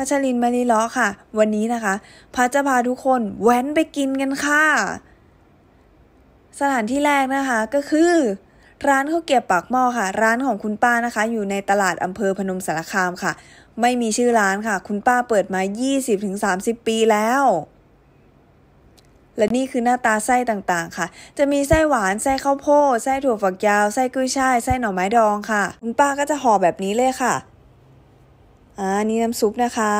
พัชรินมารีล้อค่ะ วันนี้นะคะพัชจะพาทุกคนแว้นไปกินกันค่ะ สถานที่แรกนะคะ ก็คือ ร้านข้าวเกี๊ยวปากหม้อค่ะ ร้านของคุณป้านะคะ อยู่ในตลาดอำเภอพนมสารคามค่ะ ไม่มีชื่อร้านค่ะ คุณป้าเปิดมา 20-30 ปีแล้ว และนี่คือหน้าตาไส้ต่างๆค่ะ จะมีไส้หวาน ไส้ข้าวโพดไส้ถั่วฝักยาว ไส้กุ้ยช่ายไส้หน่อไม้ดองค่ะ คุณป้าก็จะห่อแบบนี้เลยค่ะอันนี้น้ำซุปนะคะ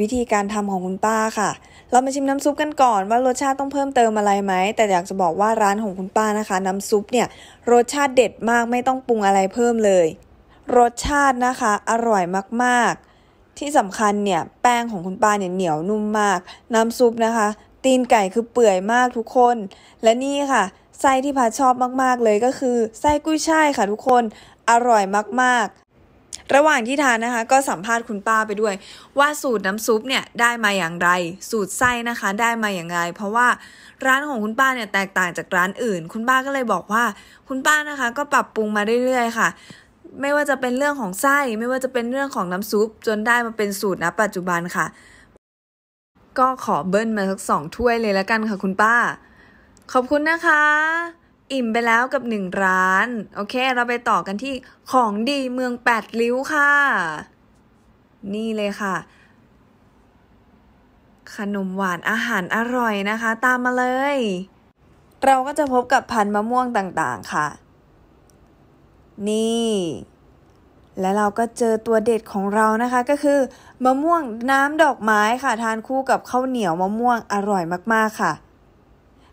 วิธีการทำของคุณป้าค่ะ เรามาชิมน้ำซุปกันก่อน ว่ารสชาติต้องเพิ่มเติมอะไรไหมแต่อยากจะบอกว่าร้านของคุณป้านะคะน้ำซุปเนี่ยรสชาติเด็ดมากไม่ต้องปรุงอะไรเพิ่มเลย รสชาตินะคะอร่อยมากๆ ที่สำคัญเนี่ยแป้งของคุณป้าเนี่ยเหนียวนุ่มมาก น้ำซุปนะคะ ตีนไก่คือเปื่อยมากทุกคน และนี่ค่ะ ไส้ที่พาชอบมากๆเลยก็คือไส้กุ้ยช่ายค่ะทุกคนอร่อยมากระหว่างที่ทานนะคะ ก็สัมภาษณ์คุณป้าไปด้วย ว่าสูตรน้ำซุปเนี่ยได้มาอย่างไร สูตรไส้นะคะได้มาอย่างไรเพราะว่าร้านของคุณป้าเนี่ยแตกต่างจากร้านอื่น คุณป้าก็เลยบอกว่า คุณป้านะคะ ก็ปรับปรุงมาเรื่อยๆ ค่ะ ไม่ว่าจะเป็นเรื่องของไส้ไม่ว่าจะเป็นเรื่องของน้ำซุปจนได้มาเป็นสูตรนะปัจจุบันค่ะ ก็ขอเบิ้ลมาสักสองถ้วยเลยละกันค่ะคุณป้า ขอบคุณนะคะอิ่มไปแล้วกับหนึ่งร้านโอเคเราไปต่อกันที่ของดีเมืองแปดริ้วค่ะ นี่เลยค่ะ ขนมหวานอาหารอร่อยนะคะ ตามมาเลย เราก็จะพบกับพันมะม่วงต่างๆค่ะ นี่ และเราก็เจอตัวเด็ดของเรานะคะ ก็คือ มะม่วงน้ำดอกไม้ค่ะทานคู่กับข้าวเหนียวมะม่วงอร่อยมากๆค่ะ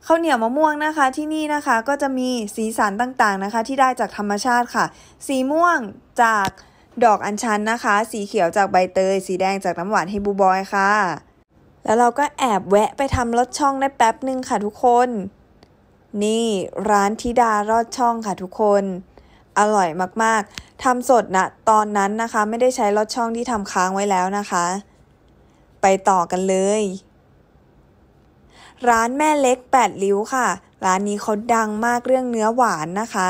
ข้าวเหนียวมะม่วงนะคะที่นี่นะคะก็จะมีสีสันต่างๆนะคะ ที่ได้จากธรรมชาติค่ะ สีม่วงจากดอกอัญชันนะคะ สีเขียวจากใบเตยสีแดงจากน้ำหวานเฮบูบอยค่ะ แล้วเราก็แอบแวะไปทำลอดช่องได้แป๊บหนึ่งค่ะทุกคน นี่ร้านธิดารอดช่องค่ะทุกคนอร่อยมากๆทำสดนะตอนนั้นนะคะไม่ได้ใช้ลอดช่องที่ทำค้างไว้แล้วนะคะ ไปต่อกันเลยร้านแม่เล็กแปดริ้วค่ะ ร้านนี้เขาดังมากเรื่องเนื้อหวานนะคะ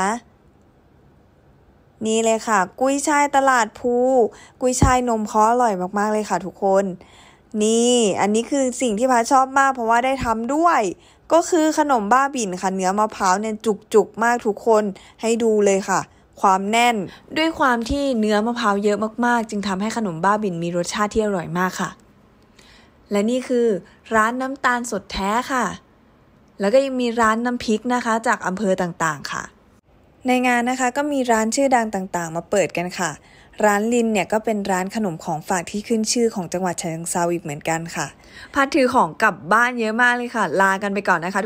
นี่เลยค่ะ กุ้ยช่ายตลาดภูกุ้ยช่ายนมเขาอร่อยมากๆเลยค่ะทุกคน นี่อันนี้คือสิ่งที่พาชอบมากเพราะว่าได้ทำด้วย ก็คือขนมบ้าบิ่นค่ะเนื้อมะพร้าวเนี่ยจุกๆมากทุกคนให้ดูเลยค่ะ ความแน่นด้วยความที่เนื้อมะพร้าวเยอะมากๆ จึงทำให้ขนมบ้าบินมีรสชาติที่อร่อยมากค่ะและนี่คือร้านน้ำตาลสดแท้ค่ะ แล้วก็ยังมีร้านน้ำพริกนะคะ จากอำเภอต่างๆค่ะ ในงานนะคะก็มีร้านชื่อดังต่างๆมาเปิดกันค่ะ ร้านลินเนี่ยก็เป็นร้านขนมของฝากที่ขึ้นชื่อของจังหวัดเชยงซาอีกเหมือนกันค่ะพัดถือของกลับบ้านเยอะมากเลยค่ะ ลากันไปก่อนนะคะ